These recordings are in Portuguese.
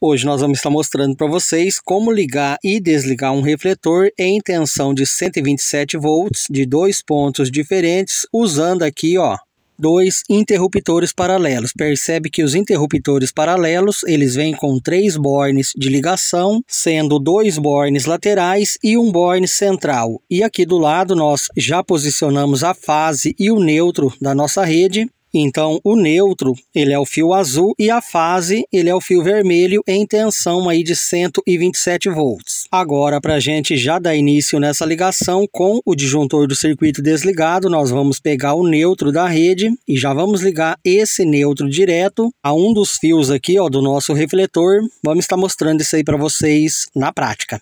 Hoje nós vamos estar mostrando para vocês como ligar e desligar um refletor em tensão de 127 volts de dois pontos diferentes usando aqui ó, dois interruptores paralelos. Percebe que os interruptores paralelos, eles vêm com três bornes de ligação, sendo dois bornes laterais e um borne central. E aqui do lado nós já posicionamos a fase e o neutro da nossa rede então, o neutro, ele é o fio azul e a fase, ele é o fio vermelho em tensão aí de 127 volts. Agora, para a gente já dar início nessa ligação com o disjuntor do circuito desligado, nós vamos pegar o neutro da rede e já vamos ligar esse neutro direto a um dos fios aqui ó, do nosso refletor. Vamos estar mostrando isso aí para vocês na prática.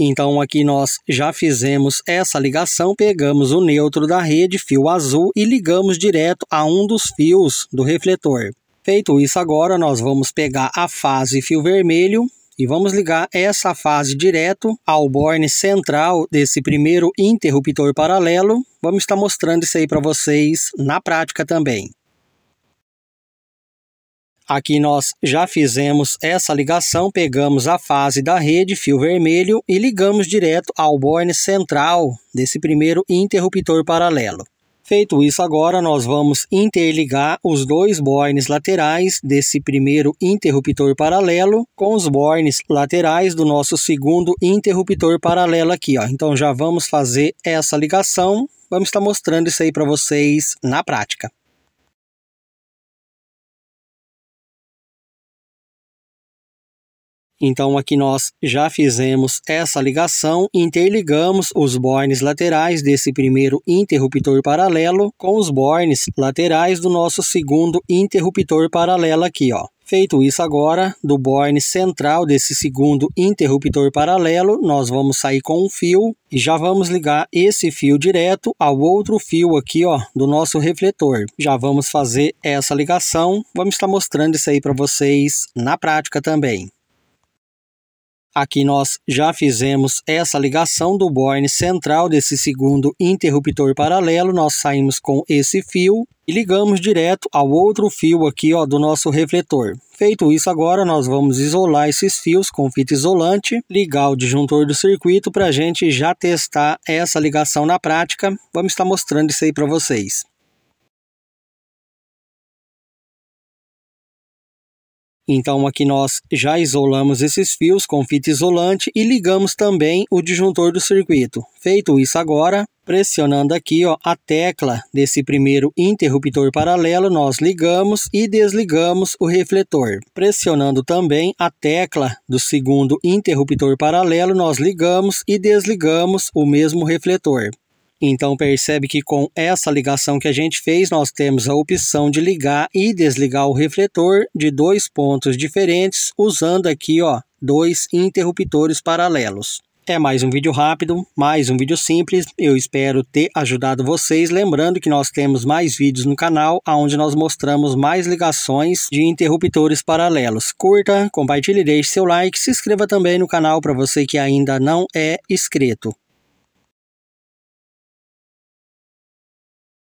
Então aqui nós já fizemos essa ligação, pegamos o neutro da rede, fio azul, e ligamos direto a um dos fios do refletor. Feito isso agora, nós vamos pegar a fase fio vermelho e vamos ligar essa fase direto ao borne central desse primeiro interruptor paralelo. Vamos estar mostrando isso aí para vocês na prática também. Aqui nós já fizemos essa ligação, pegamos a fase da rede, fio vermelho, e ligamos direto ao borne central desse primeiro interruptor paralelo. Feito isso agora, nós vamos interligar os dois bornes laterais desse primeiro interruptor paralelo com os bornes laterais do nosso segundo interruptor paralelo aqui. Ó. Então já vamos fazer essa ligação, vamos estar mostrando isso aí para vocês na prática. Então aqui nós já fizemos essa ligação, interligamos os bornes laterais desse primeiro interruptor paralelo com os bornes laterais do nosso segundo interruptor paralelo aqui, ó. Feito isso agora, do borne central desse segundo interruptor paralelo, nós vamos sair com um fio e já vamos ligar esse fio direto ao outro fio aqui ó do nosso refletor. Já vamos fazer essa ligação, vamos estar mostrando isso aí para vocês na prática também. Aqui nós já fizemos essa ligação do borne central desse segundo interruptor paralelo, nós saímos com esse fio e ligamos direto ao outro fio aqui ó, do nosso refletor. Feito isso agora, nós vamos isolar esses fios com fita isolante, ligar o disjuntor do circuito para a gente já testar essa ligação na prática. Vamos estar mostrando isso aí para vocês. Então aqui nós já isolamos esses fios com fita isolante e ligamos também o disjuntor do circuito. Feito isso agora, pressionando aqui ó, a tecla desse primeiro interruptor paralelo, nós ligamos e desligamos o refletor. Pressionando também a tecla do segundo interruptor paralelo, nós ligamos e desligamos o mesmo refletor. Então percebe que com essa ligação que a gente fez, nós temos a opção de ligar e desligar o refletor de dois pontos diferentes, usando aqui ó, dois interruptores paralelos. É mais um vídeo rápido, mais um vídeo simples, eu espero ter ajudado vocês, lembrando que nós temos mais vídeos no canal, onde nós mostramos mais ligações de interruptores paralelos. Curta, compartilhe, deixe seu like, se inscreva também no canal para você que ainda não é inscrito.